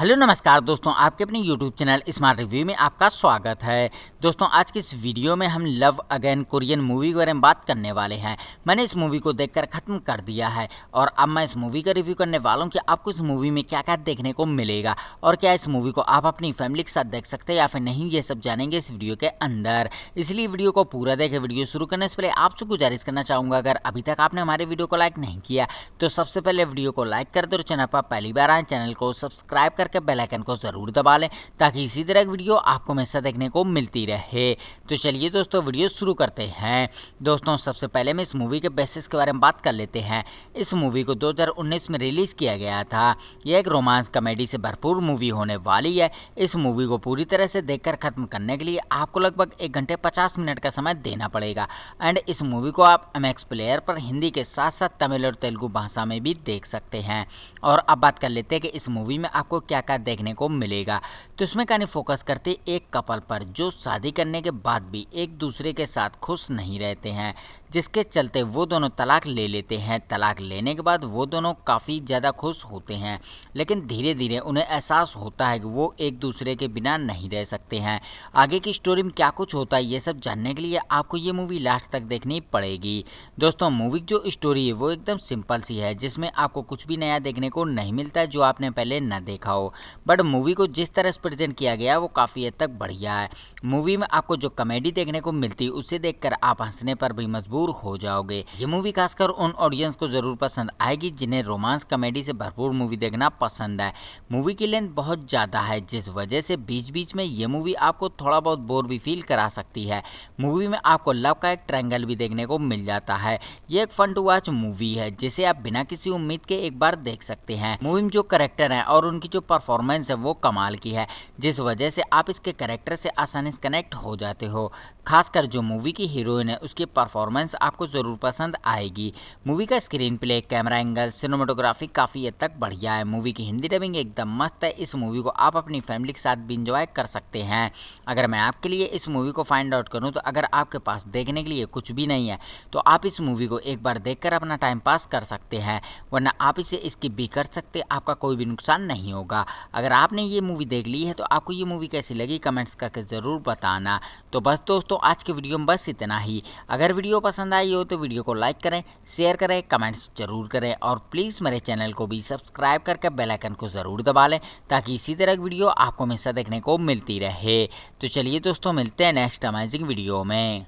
hello नमस्कार दोस्तों आपके अपने यूट्यूब चैनल स्मार्ट रिव्यू में आपका स्वागत है दोस्तों आज की इस वीडियो में हम लव अगेन कोरियन मूवी के बारे में बात करने वाले हैं मैंने इस मूवी को देखकर ख़त्म कर दिया है और अब मैं इस मूवी का रिव्यू करने वाला हूँ कि आपको इस मूवी में क्या क्या देखने को मिलेगा और क्या इस मूवी को आप अपनी फैमिली के साथ देख सकते हैं या फिर नहीं ये सब जानेंगे इस वीडियो के अंदर इसलिए वीडियो को पूरा देखें वीडियो शुरू करने से पहले आपसे गुजारिश करना चाहूँगा अगर अभी तक आपने हमारे वीडियो को लाइक नहीं किया तो सबसे पहले वीडियो को लाइक कर दो चैनल पर पहली बार आए चैनल को सब्सक्राइब कर करके बेलाइकन को ज़रूर दबा लें ताकि इसी तरह की वीडियो आपको हमेशा देखने को मिलती रहे तो चलिए दोस्तों वीडियो शुरू करते हैं दोस्तों सबसे पहले मैं इस मूवी के बेसिस के बारे में बात कर लेते हैं इस मूवी को 2019 में रिलीज़ किया गया था यह एक रोमांस कॉमेडी से भरपूर मूवी होने वाली है इस मूवी को पूरी तरह से देखकर ख़त्म करने के लिए आपको लगभग एक घंटे पचास मिनट का समय देना पड़ेगा एंड इस मूवी को आप एम प्लेयर पर हिंदी के साथ साथ तमिल और तेलुगु भाषा में भी देख सकते हैं और अब बात कर लेते हैं कि इस मूवी में आपको क्या आकार देखने को मिलेगा तो इसमें कहानी फोकस करती एक कपल पर जो शादी करने के बाद भी एक दूसरे के साथ खुश नहीं रहते हैं जिसके चलते वो दोनों तलाक ले लेते हैं तलाक लेने के बाद वो दोनों काफ़ी ज़्यादा खुश होते हैं लेकिन धीरे धीरे उन्हें एहसास होता है कि वो एक दूसरे के बिना नहीं रह सकते हैं आगे की स्टोरी में क्या कुछ होता है ये सब जानने के लिए आपको ये मूवी लास्ट तक देखनी पड़ेगी दोस्तों मूवी की जो स्टोरी है वो एकदम सिंपल सी है जिसमें आपको कुछ भी नया देखने को नहीं मिलता जो आपने पहले न देखा हो बट मूवी को जिस तरह प्रेजेंट किया गया है वो काफ़ी हद तक बढ़िया है मूवी में आपको जो कॉमेडी देखने को मिलती है उसे देखकर आप हंसने पर भी मजबूर हो जाओगे ये मूवी खासकर उन ऑडियंस को ज़रूर पसंद आएगी जिन्हें रोमांस कॉमेडी से भरपूर मूवी देखना पसंद है मूवी की लेंथ बहुत ज़्यादा है जिस वजह से बीच बीच में ये मूवी आपको थोड़ा बहुत बोर भी फील करा सकती है मूवी में आपको लव का एक ट्रैंगल भी देखने को मिल जाता है ये एक फन टू वॉच मूवी है जिसे आप बिना किसी उम्मीद के एक बार देख सकते हैं मूवी में जो करेक्टर हैं और उनकी जो परफॉर्मेंस है वो कमाल की है जिस वजह से आप इसके करेक्टर से आसानी से कनेक्ट हो जाते हो खासकर जो मूवी की हीरोइन है उसकी परफॉर्मेंस आपको ज़रूर पसंद आएगी मूवी का screenplay camera angle cinematography काफ़ी हद तक बढ़िया है मूवी की हिंदी डबिंग एकदम मस्त है इस मूवी को आप अपनी फैमिली के साथ भी इंजॉय कर सकते हैं अगर मैं आपके लिए इस मूवी को फाइंड आउट करूँ तो अगर आपके पास देखने के लिए कुछ भी नहीं है तो आप इस मूवी को एक बार देख अपना टाइम पास कर सकते हैं वरना आप इसे स्किप भी कर सकते आपका कोई भी नुकसान नहीं होगा अगर आपने ये मूवी देख ली है है तो आपको ये मूवी कैसी लगी कमेंट्स करके ज़रूर बताना तो बस दोस्तों आज के वीडियो में बस इतना ही अगर वीडियो पसंद आई हो तो वीडियो को लाइक करें शेयर करें कमेंट्स जरूर करें और प्लीज़ मेरे चैनल को भी सब्सक्राइब करके बेलाइकन को ज़रूर दबा लें ताकि इसी तरह की वीडियो आपको हमेशा देखने को मिलती रहे तो चलिए दोस्तों मिलते हैं नेक्स्ट अमेजिंग वीडियो में